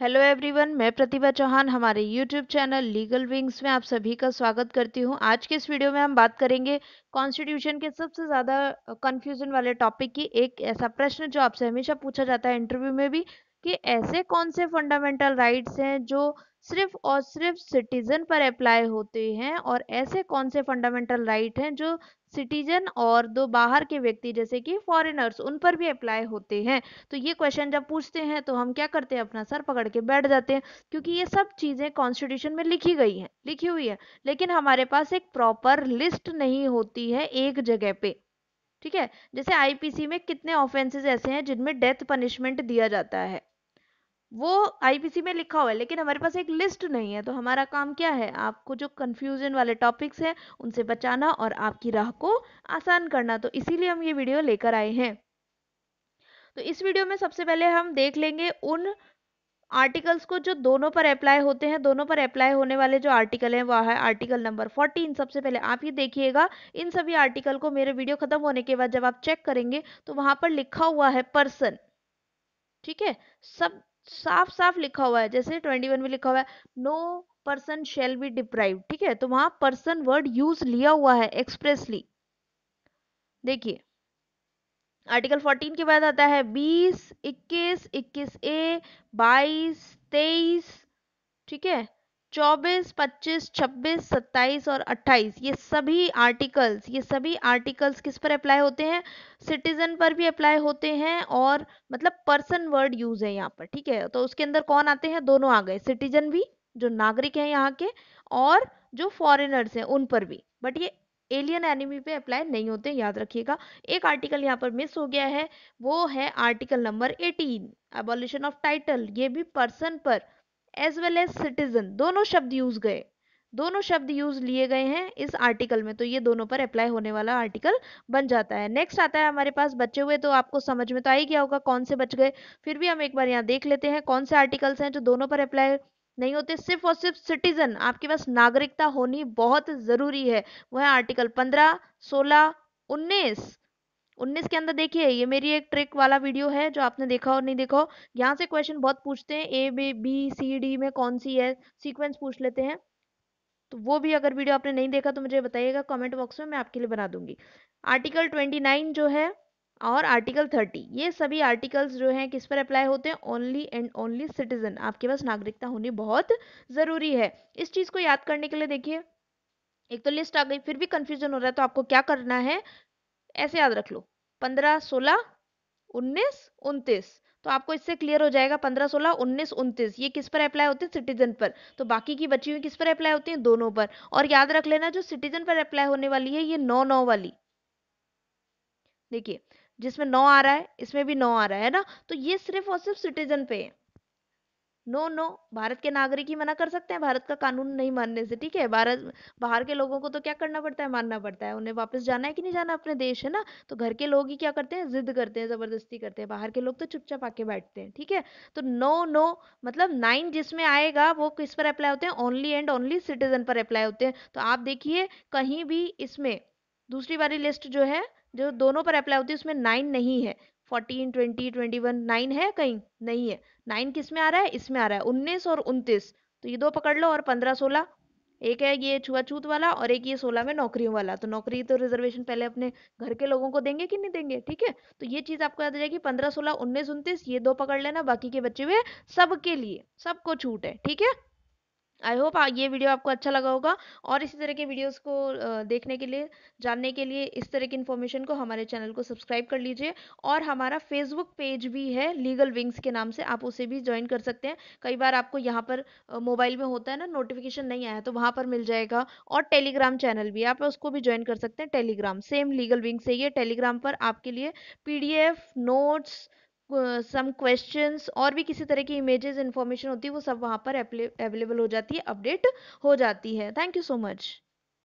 hello everyone मैं प्रतिभा चौहान हमारे YouTube channel legal wings में आप सभी का स्वागत करती हूं आज के इस वीडियो में हम बात करेंगे कॉन्स्टिट्यूशन के सबसे ज़्यादा कंफ्यूजन वाले टॉपिक की एक ऐसा प्रश्न जो आपसे हमेशा पूछा जाता है इंटरव्यू में भी कि ऐसे कौन से फंडामेंटल राइट्स हैं जो सिर्फ और सिर्फ सिटीजन पर अप्लाई होते हैं और ऐसे कौन से फंडामेंटल राइट हैं जो सिटीजन और दो बाहर के व्यक्ति जैसे कि फॉरेनर्स उन पर भी अप्लाई होते हैं तो ये क्वेश्चन जब पूछते हैं तो हम क्या करते हैं अपना सर पकड़ के बैठ जाते हैं क्योंकि ये सब चीज़ें कॉन्स्टिट्यूशन में लिखी गई हैं लिखी हुई है लेकिन हमारे पास एक प्रॉपर लिस्ट नहीं होती है एक जगह पे ठीक है जैसे आईपीसी में कितने ऑफेंसेस ऐसे हैं जिनमें डेथ पनिशमेंट दिया जाता है वो आईपीसी में लिखा हुआ है लेकिन हमारे पास एक लिस्ट नहीं है तो हमारा काम क्या है आपको जो कन्फ्यूजन वाले टॉपिक्स हैं उनसे बचाना और आपकी राह को आसान करना तो इसीलिए हम ये वीडियो लेकर आए हैं तो इस वीडियो में सबसे पहले हम देख लेंगे उन आर्टिकल्स को जो दोनों पर अप्लाई होते हैं दोनों पर अप्लाई होने वाले जो आर्टिकल हैं वह है आर्टिकल नंबर 14 सबसे पहले आप ये देखिएगा इन सभी आर्टिकल को मेरे वीडियो खत्म होने के बाद जब आप चेक करेंगे तो वहां पर लिखा हुआ है पर्सन ठीक है सब साफ साफ लिखा हुआ है जैसे ट्वेंटी वन में लिखा हुआ है no person shall be deprive ठीक है तो वहां पर्सन वर्ड यूज लिया हुआ है एक्सप्रेसली देखिए आर्टिकल 14 के बाद आता है 20, 21, 21 ए 22, 23 ठीक है चौबीस पच्चीस छब्बीस सत्ताईस और अट्ठाईस ये सभी आर्टिकल्स ये सभी आर्टिकल्स किस पर अप्लाई होते हैं सिटीजन पर भी अप्लाई होते हैं और मतलब पर्सन वर्ड यूज है यहाँ पर ठीक है तो उसके अंदर कौन आते हैं दोनों आ गए सिटीजन भी जो नागरिक हैं यहाँ के और जो फॉरेनर्स हैं उन पर भी बट ये एलियन एनिमी पे अप्लाई नहीं होते याद रखिएगा एक आर्टिकल यहाँ पर मिस हो गया है वो है article number eighteen abolition of title ये भी पर्सन पर एज वेल एज सिटीजन दोनों शब्द यूज गए दोनों शब्द यूज लिए गए हैं इस आर्टिकल में तो ये दोनों पर अप्लाई होने वाला आर्टिकल बन जाता है नेक्स्ट आता है हमारे पास बचे हुए तो आपको समझ में तो आ ही गया होगा कौन से बच गए फिर भी हम एक बार यहाँ देख लेते हैं कौन से आर्टिकल्स हैं जो दोनों पर अप्लाई नहीं होते सिर्फ और सिर्फ सिटीजन आपके पास नागरिकता होनी बहुत जरूरी है वह आर्टिकल पंद्रह सोलह उन्नीस 19 के अंदर देखिए ये मेरी एक ट्रिक वाला वीडियो है जो आपने देखा और नहीं देखा हो यहाँ से क्वेश्चन बहुत पूछते हैं A B B C D में कौन सी है सीक्वेंस पूछ लेते हैं तो वो भी अगर वीडियो आपने नहीं देखा तो मुझे बताइएगा कमेंट बॉक्स में मैं आपके लिए बना दूंगी आर्टिकल 29 जो है और आर्टिकल 30 ये सभी आर्टिकल्स जो हैं किस पर अप्लाई होते हैं ओनली एंड ओनली सिटीजन आपके पास नागरिकता होनी बहुत ज़रूरी है इस चीज़ को याद करने के लिए देखिए एक तो लिस्ट आ गई फिर भी कंफ्यूजन हो रहा है तो आपको क्या करना है ऐसे याद रख लो पंद्रह सोलह उन्नीस उनतीस तो आपको इससे क्लियर हो जाएगा पंद्रह सोलह उन्नीस उनतीस ये किस पर अप्लाई होते हैं सिटीजन पर तो बाकी की बची हुई किस पर अप्लाई होती हैं दोनों पर और याद रख लेना जो सिटीजन पर अप्लाई होने वाली है ये नौ नौ वाली देखिए जिसमें नौ आ रहा है इसमें भी नौ आ रहा है ना तो ये सिर्फ और सिर्फ सिटीजन पे है नो नो भारत के नागरिक ही मना कर सकते हैं भारत का कानून नहीं मानने से ठीक है भारत बाहर के लोगों को तो क्या करना पड़ता है मानना पड़ता है उन्हें वापस जाना है कि नहीं जाना अपने देश है ना तो घर के लोग ही क्या करते हैं जिद करते हैं जबरदस्ती करते हैं बाहर के लोग तो चुपचाप आके बैठते हैं ठीक है तो नो नो मतलब नाइन जिसमें आएगा वो किस पर अप्लाई होते हैं ओनली एंड ओनली सिटीजन पर अप्लाई होते हैं तो आप देखिए कहीं भी इसमें दूसरी बारी लिस्ट जो है जो दोनों पर अप्लाई होती है उसमें नाइन नहीं है fourteen twenty twenty one nine है कहीं नहीं है नाइन किस में आ रहा है इसमें आ रहा है उन्नीस और उनतीस तो ये दो पकड़ लो और पंद्रह सोलह एक है ये छुआछूत वाला और एक ये सोलह में नौकरियों वाला तो नौकरी तो रिजर्वेशन पहले अपने घर के लोगों को देंगे कि नहीं देंगे ठीक है तो ये चीज़ आपको याद रहेगी पंद्रह सोलह उन्नीस उन्तीस ये दो पकड़ लेना बाकी के बच्चे हुए सबके लिए सबको छूट है ठीक है आई होप ये वीडियो आपको अच्छा लगा होगा और इसी तरह के वीडियोस को देखने के लिए जानने के लिए इस तरह की इन्फॉर्मेशन को हमारे चैनल को सब्सक्राइब कर लीजिए और हमारा फेसबुक पेज भी है लीगल विंग्स के नाम से आप उसे भी ज्वाइन कर सकते हैं कई बार आपको यहाँ पर मोबाइल में होता है ना नोटिफिकेशन नहीं आया तो वहाँ पर मिल जाएगा और टेलीग्राम चैनल भी आप उसको भी ज्वाइन कर सकते हैं टेलीग्राम सेम लीगल विंग्स से ही है टेलीग्राम पर आपके लिए पी नोट्स सम क्वेश्चंस और भी किसी तरह की इमेजेस इन्फॉर्मेशन होती है वो सब वहाँ पर अवेलेबल हो जाती है अपडेट हो जाती है थैंक यू सो मच